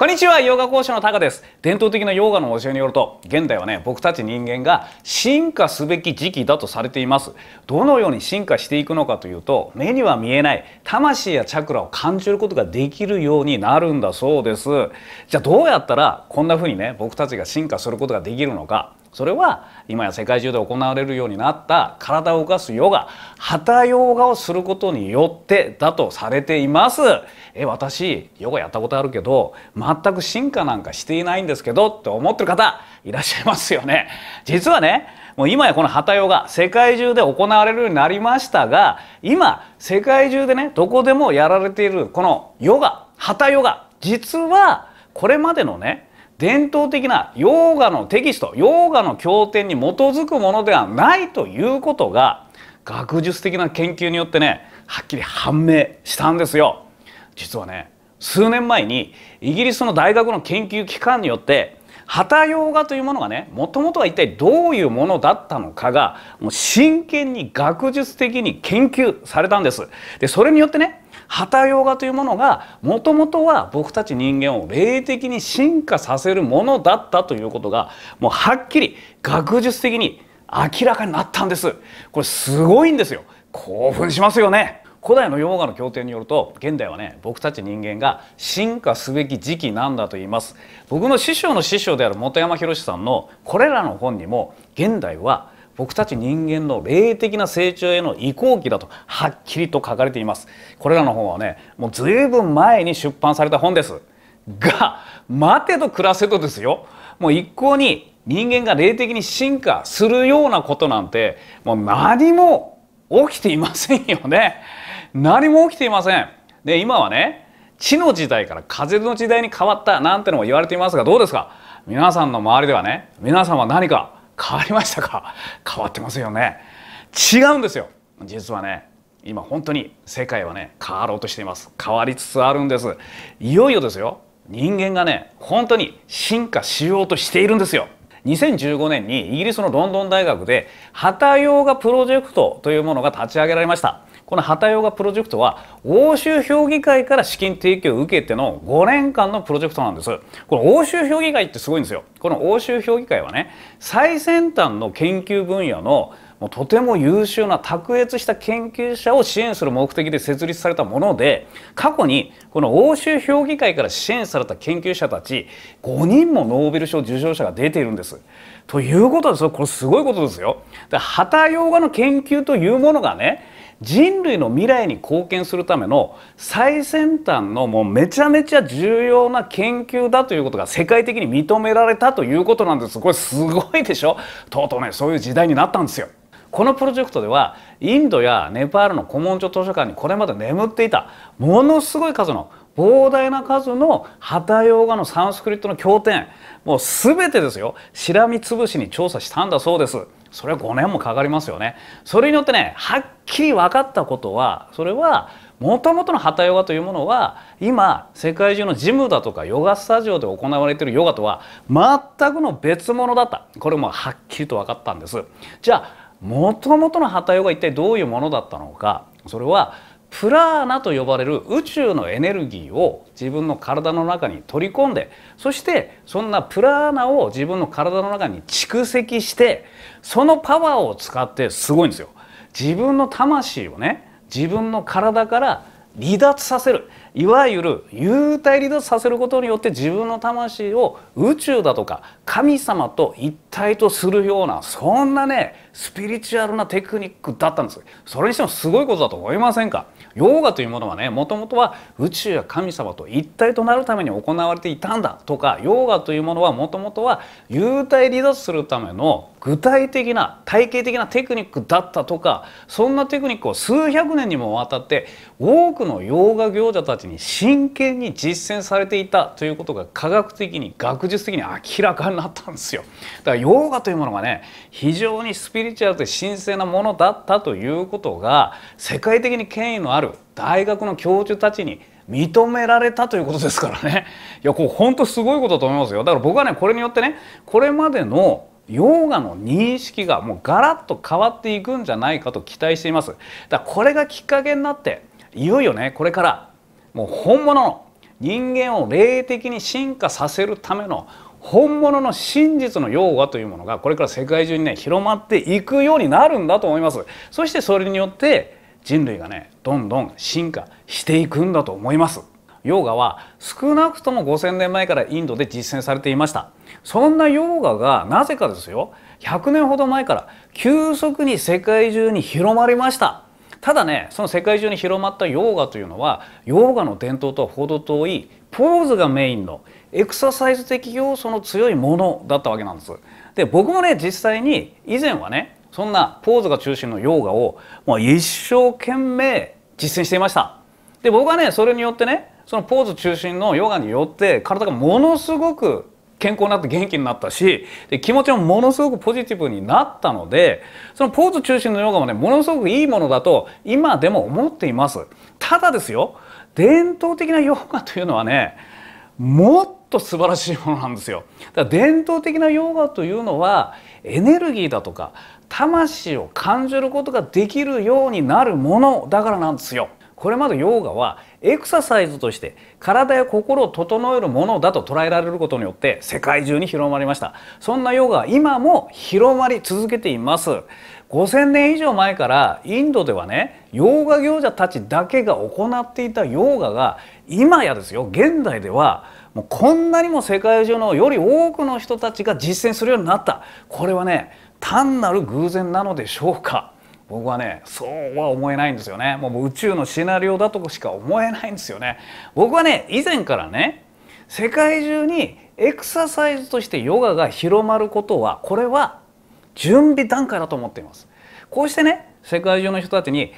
こんにちは、ヨガ講師のタカです。伝統的なヨガの教えによると、現代はね、僕たち人間が進化すべき時期だとされています。どのように進化していくのかというと、目には見えない魂やチャクラを感じることができるようになるんだそうです。じゃあどうやったらこんな風にね、僕たちが進化することができるのか。それは今や世界中で行われるようになった体を動かすヨガ旗ヨガをすることによってだとされていますえ私ヨガやったことあるけど全く進化なんかしていないんですけどって思ってる方いらっしゃいますよね実はねもう今やこの旗ヨガ世界中で行われるようになりましたが今世界中でねどこでもやられているこのヨガ旗ヨガ実はこれまでのね伝統的なヨーガのテキストヨーガの経典に基づくものではないということが学術的な研究によってねはっきり判明したんですよ。実はね数年前にイギリスの大学の研究機関によって旗ヨガというものがねもともとは一体どういうものだったのかがもう真剣に学術的に研究されたんです。でそれによってね旗ヨガというものがもともとは僕たち人間を霊的に進化させるものだったということがもうはっきり学術的に明らかになったんですこれすごいんですよ興奮しますよね古代のヨーガの経典によると現代はね僕たち人間が進化すべき時期なんだと言います僕の師匠の師匠である本山宏さんのこれらの本にも現代は僕たち人間の霊的な成長への移行期だとはっきりと書かれていますこれらの本はねもうずいぶん前に出版された本ですが待てと暮らせとですよもう一向に人間が霊的に進化するようなことなんてもう何も起きていませんよね何も起きていませんで今はね地の時代から風の時代に変わったなんてのも言われていますがどうですか皆さんの周りではね皆さんは何か変わりましたか変わってますよね違うんですよ実はね今本当に世界はね変わろうとしています変わりつつあるんですいよいよですよ人間がね本当に進化しようとしているんですよ2015年にイギリスのロンドン大学で旗ヨガプロジェクトというものが立ち上げられましたこの旗ヨガプロジェクトは欧州評議会から資金提供を受けての5年間のプロジェクトなんですこの欧州評議会ってすごいんですよこの欧州評議会はね最先端の研究分野のもうとても優秀な卓越した研究者を支援する目的で設立されたもので過去にこの欧州評議会から支援された研究者たち5人もノーベル賞受賞者が出ているんです。ということですよこれすごいことですよ。で旗ヨガの研究というものがね人類の未来に貢献するための最先端のもうめちゃめちゃ重要な研究だということが世界的に認められたということなんですこれすごいでしょとうとうねそういう時代になったんですよ。このプロジェクトではインドやネパールの古文書図書館にこれまで眠っていたものすごい数の膨大な数のハタヨーガのサンスクリットの経典もう全てですよしらみつぶしに調査したんだそうです。それは5年もかかりますよねそれによってねはっきり分かったことはそれはもともとのハタヨガというものは今世界中のジムだとかヨガスタジオで行われているヨガとは全くの別物だったこれもはっきりと分かったんですじゃあもともとのハタヨガ一体どういうものだったのかそれはプラーナと呼ばれる宇宙のエネルギーを自分の体の中に取り込んでそしてそんなプラーナを自分の体の中に蓄積してそのパワーを使ってすごいんですよ。自分の魂をね自分の体から離脱させるいわゆる幽体離脱させることによって自分の魂を宇宙だとか神様と一体とするようなそんなねスピリチュアルなテクニックだったんですそれにしてもすごいことだと思いませんかヨーガというものはねもともとは宇宙や神様と一体となるために行われていたんだとかヨーガというものはもともとは幽体離脱するための具体的な体系的なテクニックだったとかそんなテクニックを数百年にもわたって多くのヨーガ行者たちちに真剣に実践されていたということが科学的に学術的に明らかになったんですよだからヨーガというものがね非常にスピリチュアルで神聖なものだったということが世界的に権威のある大学の教授たちに認められたということですからねいやこれ本当すごいことだと思いますよだから僕はねこれによってねこれまでのヨーガの認識がもうガラッと変わっていくんじゃないかと期待していますだからこれがきっかけになっていよいよねこれからもう本物の人間を霊的に進化させるための本物の真実の用語というものがこれから世界中にね広まっていくようになるんだと思いますそしてそれによって人類がねどんどん進化していくんだと思いますヨーガは少なくとも5000年前からインドで実践されていましたそんなヨーガがなぜかですよ100年ほど前から急速に世界中に広まりましたただねその世界中に広まったヨーガというのはヨーガの伝統とは程遠いポーズがメインのエクササイズ的要素の強いものだったわけなんです。で僕もね実際に以前はねそんなポーズが中心のヨーガをもう一生懸命実践していました。で僕はねそれによってねそのポーズ中心のヨガによって体がものすごく健康になって元気になったし気持ちもものすごくポジティブになったのでそのポーズ中心のヨガもねものすごくいいものだと今でも思っていますただですよ伝統的なヨガというのはねもっと素晴らしいものなんですよだから伝統的なヨガというのはエネルギーだとか魂を感じることができるようになるものだからなんですよこれまでヨガはエクササイズとして体や心を整えるものだと捉えられることによって世界中に広まりましたそんなヨガ今も広まり続けています5000年以上前からインドではねヨーガ行者たちだけが行っていたヨーガが今やですよ現代ではもうこんなにも世界中のより多くの人たちが実践するようになったこれはね単なる偶然なのでしょうか僕はねそうは思えないんですよねもう宇宙のシナリオだとしか思えないんですよね僕はね以前からね世界中にエクササイズとしてヨガが広まることはこれは準備段階だと思っていますこうしてね世界中の人たちに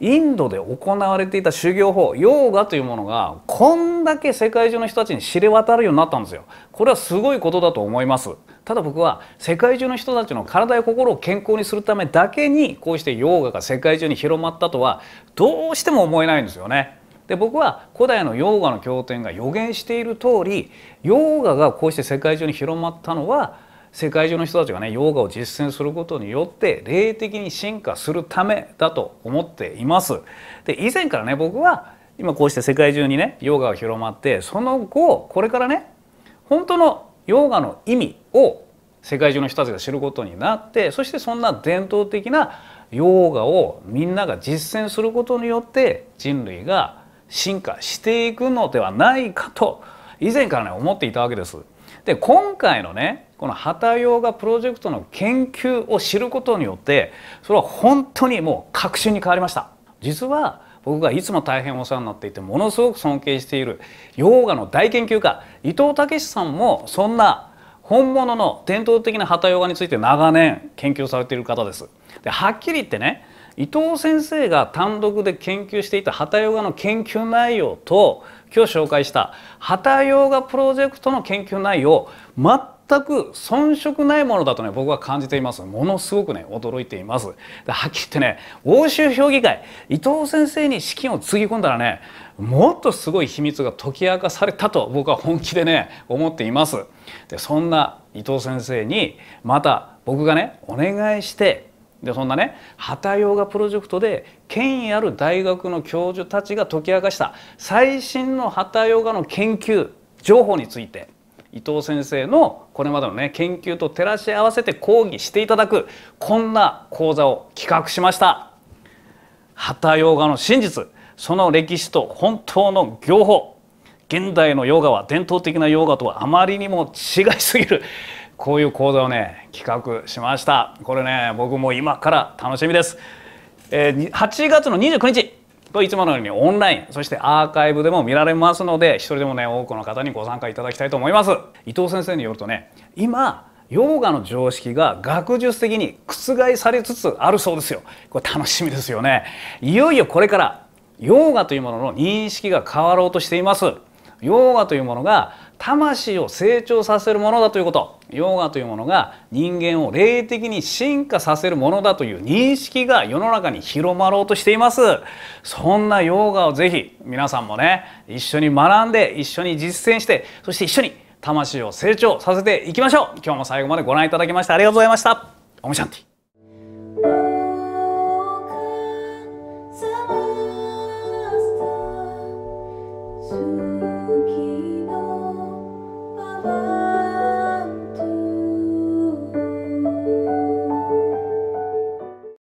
インドで行われていた修行法ヨーガというものがこんだけ世界中の人たちに知れ渡るようになったんですよこれはすごいことだと思いますただ僕は世界中の人たちの体や心を健康にするためだけにこうしてヨーガが世界中に広まったとはどうしても思えないんですよね。で僕は古代のヨーガの経典が予言している通りヨーガがこうして世界中に広まったのは世界中の人たちがねヨーガを実践することによって霊的に進化するためだと思っています。で以前からね僕は今こうして世界中にねヨーガが広まってその後これからね本当のヨーガの意味を世界中の人たちが知ることになってそしてそんな伝統的なヨーガをみんなが実践することによって人類が進化していくのではないかと以前からね思っていたわけです。で今回のねこの旗ヨガプロジェクトの研究を知ることによってそれは本当にもう確信に変わりました。実は僕がいつも大変お世話になっていてものすごく尊敬している洋画の大研究家伊藤武さんもそんな本物の伝統的な旗ヨガについて長年研究されている方です。ではっきり言ってね伊藤先生が単独で研究していた旗ヨガの研究内容と今日紹介した旗ヨガプロジェクトの研究内容全全く遜色ないものだとね僕は感じていますものすごくね驚いていますはっきり言ってね欧州評議会伊藤先生に資金をつぎ込んだらねもっとすごい秘密が解き明かされたと僕は本気でね思っていますでそんな伊藤先生にまた僕がねお願いしてでそんなね旗ヨガプロジェクトで権威ある大学の教授たちが解き明かした最新の旗ヨガの研究情報について伊藤先生のこれまでのね研究と照らし合わせて講義していただくこんな講座を企画しました旗洋画の真実その歴史と本当の業法現代のヨガは伝統的なヨガとはあまりにも違いすぎるこういう講座をね企画しましたこれね僕も今から楽しみです、えー、8月の29日といつものようにオンラインそしてアーカイブでも見られますので一人でもね多くの方にご参加いただきたいと思います伊藤先生によるとね今ヨーガの常識が学術的に覆されつつあるそうですよこれ楽しみですよねいよいよこれからヨーガというものの認識が変わろうとしていますヨーガというものが魂を成長させるものだということヨーガというものが人間を霊的に進化させるものだという認識が世の中に広まろうとしていますそんなヨーガをぜひ皆さんもね一緒に学んで一緒に実践してそして一緒に魂を成長させていきましょう今日も最後までご覧いただきましてありがとうございましたオムシャンティ